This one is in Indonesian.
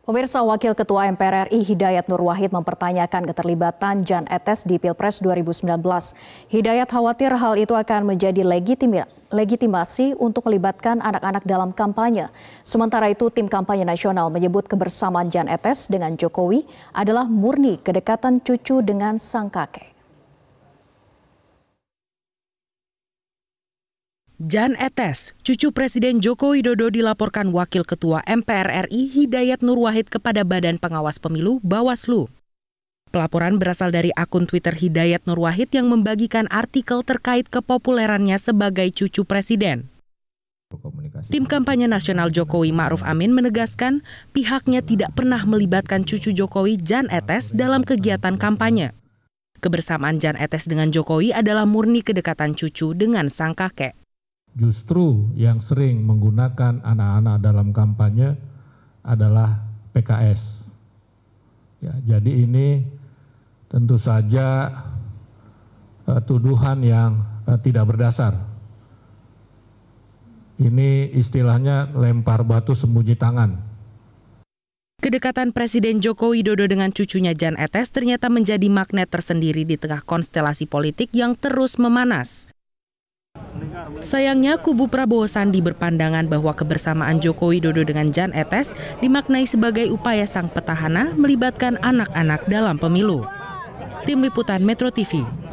Pemirsa Wakil Ketua MPR RI Hidayat Nur Wahid mempertanyakan keterlibatan Jan Etes di Pilpres 2019. Hidayat khawatir hal itu akan menjadi legitimasi untuk melibatkan anak-anak dalam kampanye. Sementara itu, tim kampanye nasional menyebut kebersamaan Jan Etes dengan Jokowi adalah murni kedekatan cucu dengan sang kakek. Jan Etes, cucu Presiden Joko Widodo dilaporkan Wakil Ketua MPR RI Hidayat Nur Wahid kepada Badan Pengawas Pemilu Bawaslu. Pelaporan berasal dari akun Twitter Hidayat Nur Wahid yang membagikan artikel terkait kepopulerannya sebagai cucu presiden. Tim kampanye nasional Jokowi Ma'ruf Amin menegaskan pihaknya tidak pernah melibatkan cucu Jokowi Jan Etes dalam kegiatan kampanye. Kebersamaan Jan Etes dengan Jokowi adalah murni kedekatan cucu dengan sang kakek justru yang sering menggunakan anak-anak dalam kampanye adalah PKS. Ya, jadi ini tentu saja uh, tuduhan yang uh, tidak berdasar. Ini istilahnya lempar batu sembunyi tangan. Kedekatan Presiden Joko Widodo dengan cucunya Jan Etes ternyata menjadi magnet tersendiri di tengah konstelasi politik yang terus memanas. Sayangnya kubu Prabowo Sandi berpandangan bahwa kebersamaan Jokowi Dodo dengan Jan Etes dimaknai sebagai upaya sang petahana melibatkan anak-anak dalam pemilu. Tim Liputan Metro TV